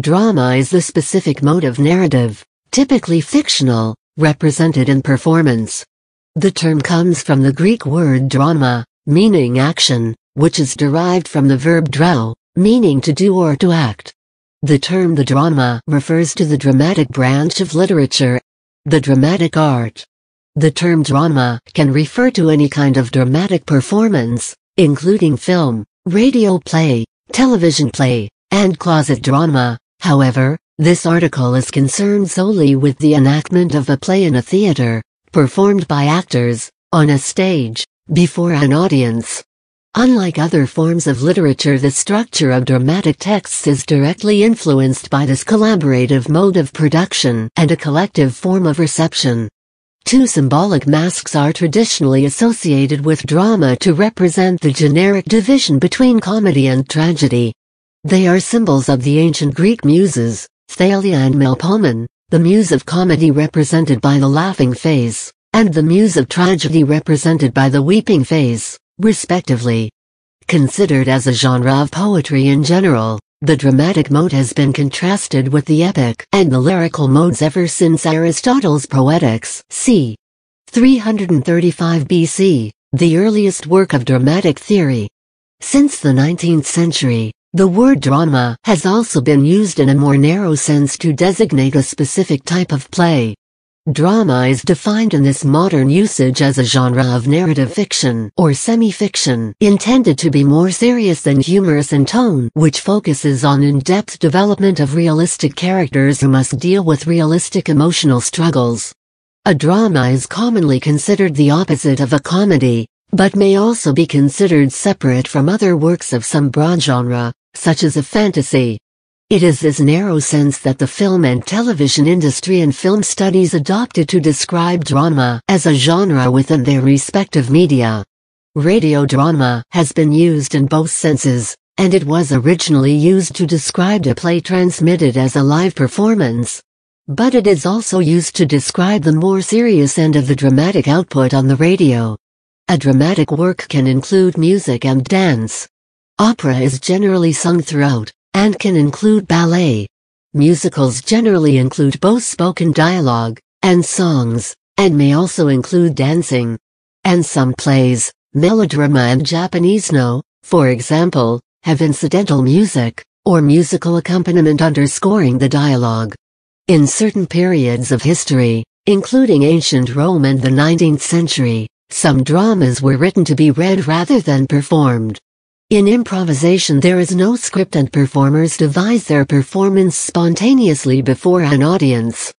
Drama is the specific mode of narrative, typically fictional, represented in performance. The term comes from the Greek word drama, meaning action, which is derived from the verb drao, meaning to do or to act. The term the drama refers to the dramatic branch of literature, the dramatic art. The term drama can refer to any kind of dramatic performance, including film, radio play, television play, and closet drama. However, this article is concerned solely with the enactment of a play in a theater, performed by actors, on a stage, before an audience. Unlike other forms of literature the structure of dramatic texts is directly influenced by this collaborative mode of production and a collective form of reception. Two symbolic masks are traditionally associated with drama to represent the generic division between comedy and tragedy. They are symbols of the ancient Greek muses, Thalia and Melpomene, the muse of comedy represented by the laughing face, and the muse of tragedy represented by the weeping face, respectively. Considered as a genre of poetry in general, the dramatic mode has been contrasted with the epic and the lyrical modes ever since Aristotle's Poetics, c. 335 BC, the earliest work of dramatic theory. Since the 19th century, the word drama has also been used in a more narrow sense to designate a specific type of play. Drama is defined in this modern usage as a genre of narrative fiction or semi-fiction intended to be more serious than humorous in tone which focuses on in-depth development of realistic characters who must deal with realistic emotional struggles. A drama is commonly considered the opposite of a comedy, but may also be considered separate from other works of some broad genre such as a fantasy. It is this narrow sense that the film and television industry and film studies adopted to describe drama as a genre within their respective media. Radio drama has been used in both senses, and it was originally used to describe a play transmitted as a live performance. But it is also used to describe the more serious end of the dramatic output on the radio. A dramatic work can include music and dance, Opera is generally sung throughout, and can include ballet. Musicals generally include both spoken dialogue, and songs, and may also include dancing. And some plays, melodrama and Japanese no, for example, have incidental music, or musical accompaniment underscoring the dialogue. In certain periods of history, including ancient Rome and the 19th century, some dramas were written to be read rather than performed. In improvisation there is no script and performers devise their performance spontaneously before an audience.